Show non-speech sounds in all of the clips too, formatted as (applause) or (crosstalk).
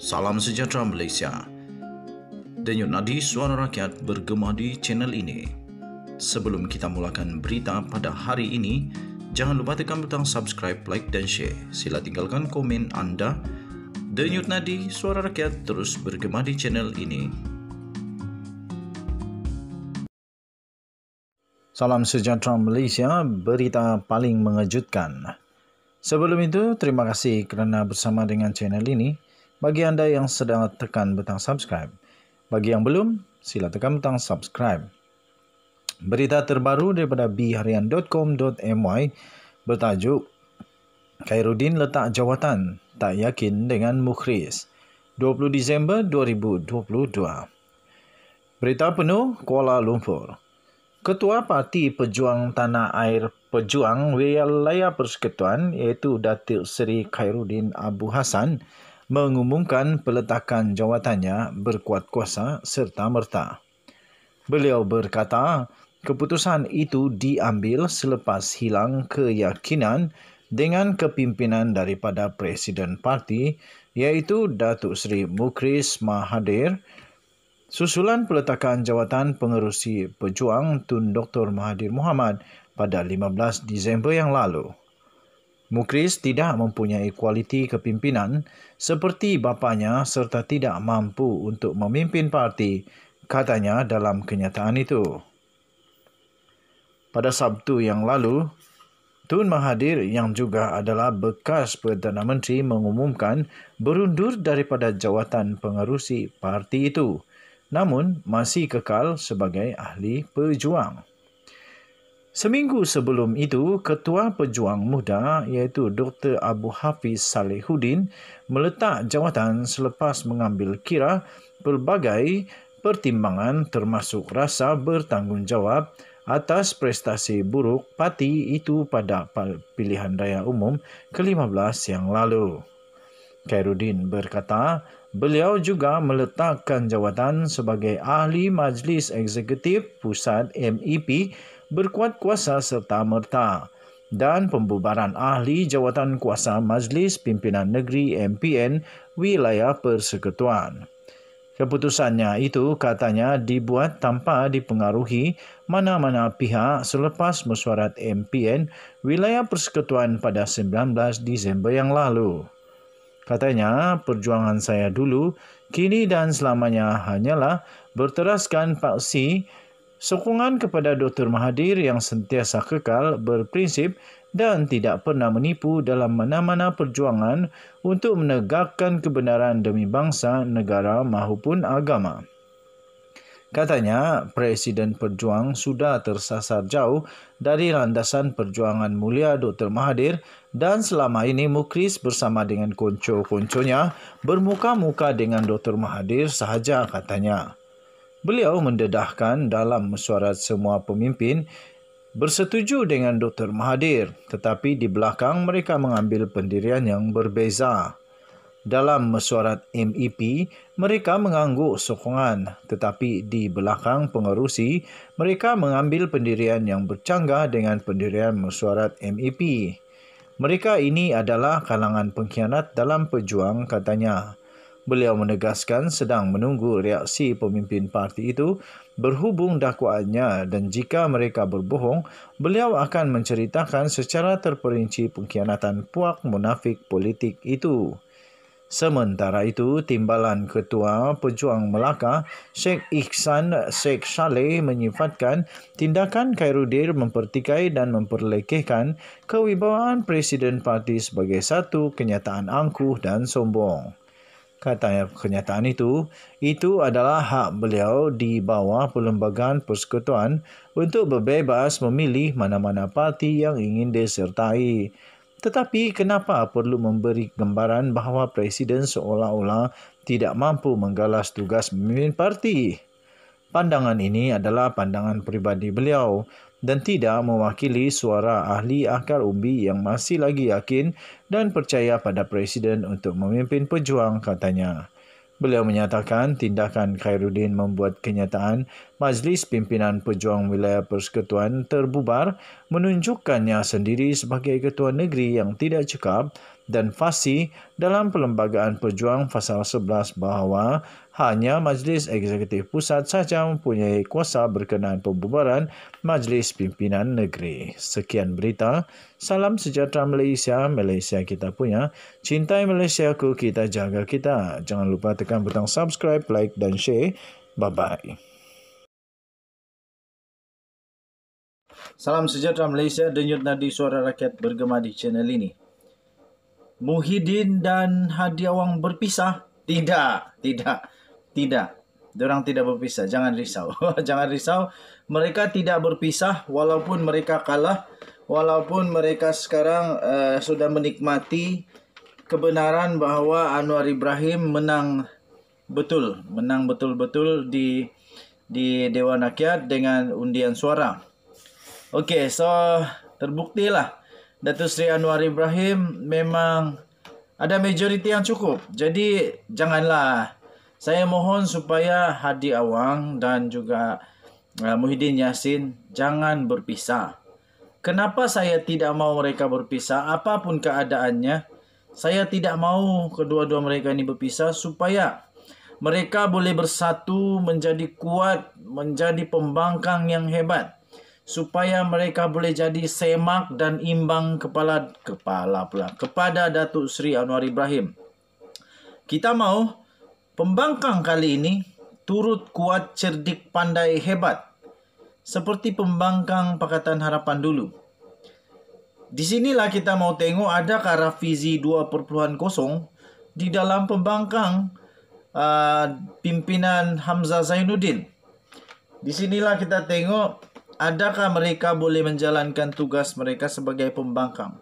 Salam sejahtera Malaysia. Denyut nadi suara rakyat bergema di channel ini. Sebelum kita mulakan berita pada hari ini, jangan lupa tekan butang subscribe, like dan share. Sila tinggalkan komen anda. Denyut nadi suara rakyat terus bergema di channel ini. Salam sejahtera Malaysia, berita paling mengejutkan. Sebelum itu, terima kasih kerana bersama dengan channel ini bagi anda yang sedang tekan butang subscribe. Bagi yang belum, sila tekan butang subscribe. Berita terbaru daripada biharian.com.my bertajuk Khairuddin letak jawatan tak yakin dengan Mukhris 20 Disember 2022. Berita penuh Kuala Lumpur. Ketua Parti Pejuang Tanah Air Pejuang Wilayah Persekutuan iaitu Datuk Seri Khairuddin Abu Hassan mengumumkan peletakan jawatannya berkuat kuasa serta merta. Beliau berkata, keputusan itu diambil selepas hilang keyakinan dengan kepimpinan daripada Presiden Parti iaitu Datuk Seri Mukris Mahathir susulan peletakan jawatan pengerusi pejuang Tun Dr. Mahathir Mohamad pada 15 Disember yang lalu. Mukris tidak mempunyai kualiti kepimpinan seperti bapanya serta tidak mampu untuk memimpin parti, katanya dalam kenyataan itu. Pada Sabtu yang lalu, Tun Mahathir yang juga adalah bekas Perdana Menteri mengumumkan berundur daripada jawatan pengerusi parti itu, namun masih kekal sebagai ahli pejuang. Seminggu sebelum itu, Ketua Pejuang Muda iaitu Dr. Abu Hafiz Salehuddin meletak jawatan selepas mengambil kira pelbagai pertimbangan termasuk rasa bertanggungjawab atas prestasi buruk parti itu pada pilihan raya umum ke-15 yang lalu. Khairuddin berkata, beliau juga meletakkan jawatan sebagai Ahli Majlis Eksekutif Pusat MEP berkuat kuasa serta merta dan pembubaran ahli jawatan kuasa Majlis Pimpinan Negeri MPN Wilayah Persekutuan. Keputusannya itu katanya dibuat tanpa dipengaruhi mana-mana pihak selepas mesyuarat MPN Wilayah Persekutuan pada 19 Disember yang lalu. Katanya, perjuangan saya dulu, kini dan selamanya hanyalah berteraskan paksi Sokongan kepada Dr. Mahathir yang sentiasa kekal berprinsip dan tidak pernah menipu dalam mana-mana perjuangan untuk menegakkan kebenaran demi bangsa, negara maupun agama. Katanya, Presiden Perjuang sudah tersasar jauh dari landasan perjuangan mulia Dr. Mahathir dan selama ini Mukris bersama dengan konco-konconya bermuka-muka dengan Dr. Mahathir sahaja katanya. Beliau mendedahkan dalam mesyuarat semua pemimpin bersetuju dengan Dr. Mahathir tetapi di belakang mereka mengambil pendirian yang berbeza. Dalam mesyuarat MEP, mereka mengangguk sokongan tetapi di belakang pengerusi, mereka mengambil pendirian yang bercanggah dengan pendirian mesyuarat MEP. Mereka ini adalah kalangan pengkhianat dalam pejuang katanya. Beliau menegaskan sedang menunggu reaksi pemimpin parti itu berhubung dakwaannya dan jika mereka berbohong, beliau akan menceritakan secara terperinci pengkhianatan puak munafik politik itu. Sementara itu, timbalan Ketua Pejuang Melaka, Sheikh Ihsan Sheikh Saleh menyifatkan tindakan Khairudin mempertikai dan memperlekehkan kewibawaan Presiden Parti sebagai satu kenyataan angkuh dan sombong kata kenyataan itu, itu adalah hak beliau di bawah Perlembagaan Persekutuan untuk berbebas memilih mana-mana parti yang ingin disertai. Tetapi kenapa perlu memberi gambaran bahawa Presiden seolah-olah tidak mampu menggalas tugas memimpin parti? Pandangan ini adalah pandangan pribadi beliau dan tidak mewakili suara ahli akar umbi yang masih lagi yakin dan percaya pada Presiden untuk memimpin pejuang, katanya. Beliau menyatakan tindakan Khairuddin membuat kenyataan Majlis Pimpinan Pejuang Wilayah Persekutuan terbubar menunjukkannya sendiri sebagai ketua negeri yang tidak cekap dan fasi dalam Perlembagaan Pejuang pasal 11 bahawa hanya Majlis Eksekutif Pusat sahaja mempunyai kuasa berkenaan pembubaran Majlis Pimpinan Negeri. Sekian berita. Salam sejahtera Malaysia. Malaysia kita punya. Cintai Malaysia ku kita jaga kita. Jangan lupa tekan butang subscribe, like dan share. Bye-bye. Salam sejahtera Malaysia, denyut nadi suara rakyat bergema di channel ini. Muhyiddin dan Hadi Awang berpisah? Tidak, tidak, tidak. Diorang tidak berpisah. Jangan risau. (laughs) Jangan risau. Mereka tidak berpisah walaupun mereka kalah. Walaupun mereka sekarang uh, sudah menikmati kebenaran bahawa Anwar Ibrahim menang betul. Menang betul-betul di di Dewan Rakyat dengan undian suara. Okey, so terbuktilah. lah. Datuk Seri Anwar Ibrahim memang ada majoriti yang cukup. Jadi janganlah saya mohon supaya Hadi Awang dan juga uh, Muhyiddin Yassin jangan berpisah. Kenapa saya tidak mau mereka berpisah apapun keadaannya? Saya tidak mau kedua-dua mereka ini berpisah supaya mereka boleh bersatu menjadi kuat, menjadi pembangkang yang hebat supaya mereka boleh jadi semak dan imbang kepala kepala pula kepada Datuk Seri Anwar Ibrahim. Kita mahu pembangkang kali ini turut kuat cerdik pandai hebat seperti pembangkang Pakatan Harapan dulu. Di sinilah kita mau tengok adakah Rafizi 2.0 di dalam pembangkang uh, pimpinan Hamzah Zainuddin. Di sinilah kita tengok adakah mereka boleh menjalankan tugas mereka sebagai pembangkang?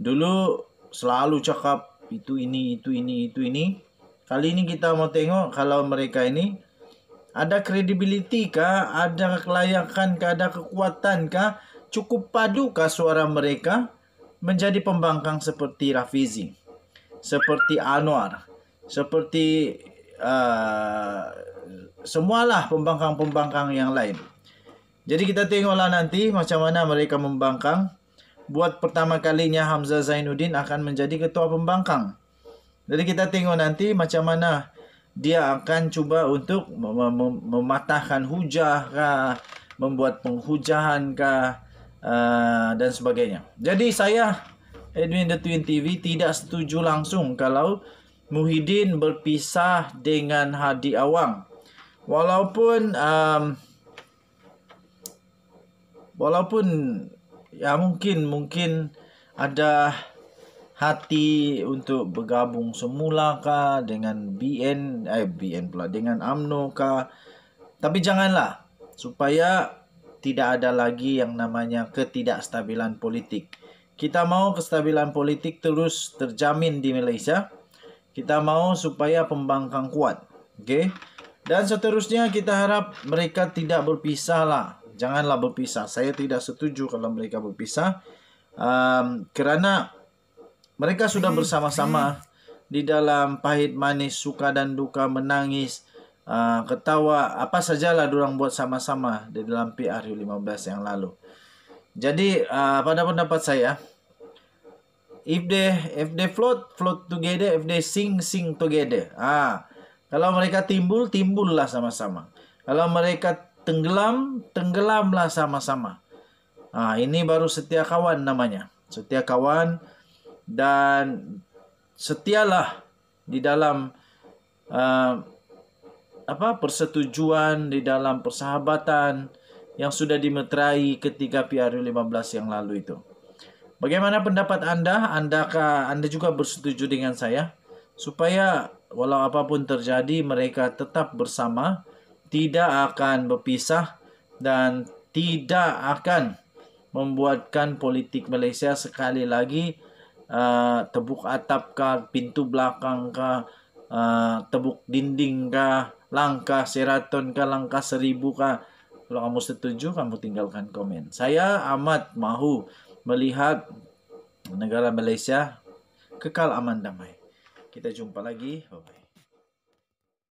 Dulu selalu cakap itu ini, itu ini, itu ini. Kali ini kita mau tengok kalau mereka ini ada kredibiliti kah, ada kelayakan kah, ada kekuatan kah, cukup padu kah suara mereka menjadi pembangkang seperti Rafizi, seperti Anwar, seperti uh, semualah pembangkang-pembangkang yang lain. Jadi kita tengoklah nanti macam mana mereka membangkang. Buat pertama kalinya Hamzah Zainuddin akan menjadi ketua pembangkang. Jadi kita tengok nanti macam mana dia akan cuba untuk mem- mem- mematahkan hujah kah, membuat penghujahan kah, uh, dan sebagainya. Jadi saya, Edwin The Twin TV, tidak setuju langsung kalau Muhyiddin berpisah dengan Hadi Awang. Walaupun... Um, walaupun ya mungkin mungkin ada hati untuk bergabung semula kah dengan BN eh BN pula dengan AMNO kah tapi janganlah supaya tidak ada lagi yang namanya ketidakstabilan politik. Kita mau kestabilan politik terus terjamin di Malaysia. Kita mau supaya pembangkang kuat. Okay? Dan seterusnya kita harap mereka tidak berpisah lah janganlah berpisah. Saya tidak setuju kalau mereka berpisah um, kerana mereka sudah bersama-sama di dalam pahit manis suka dan duka menangis uh, ketawa apa sajalah orang buat sama-sama di dalam PRU 15 yang lalu. Jadi uh, pada pendapat saya if they if they float float together if they sing sing together. Ah kalau mereka timbul timbullah sama-sama. Kalau mereka tenggelam, tenggelamlah sama-sama. Ha, ini baru setia kawan namanya. Setia kawan dan setialah di dalam uh, apa persetujuan di dalam persahabatan yang sudah dimeterai ketika PRU 15 yang lalu itu. Bagaimana pendapat anda? Andakah anda juga bersetuju dengan saya supaya walau apapun terjadi mereka tetap bersama tidak akan berpisah dan tidak akan membuatkan politik Malaysia sekali lagi uh, tebuk atap ke pintu belakang ke uh, tebuk dinding ke langkah seraton ke langkah seribu ke kalau kamu setuju kamu tinggalkan komen saya amat mahu melihat negara Malaysia kekal aman damai kita jumpa lagi bye bye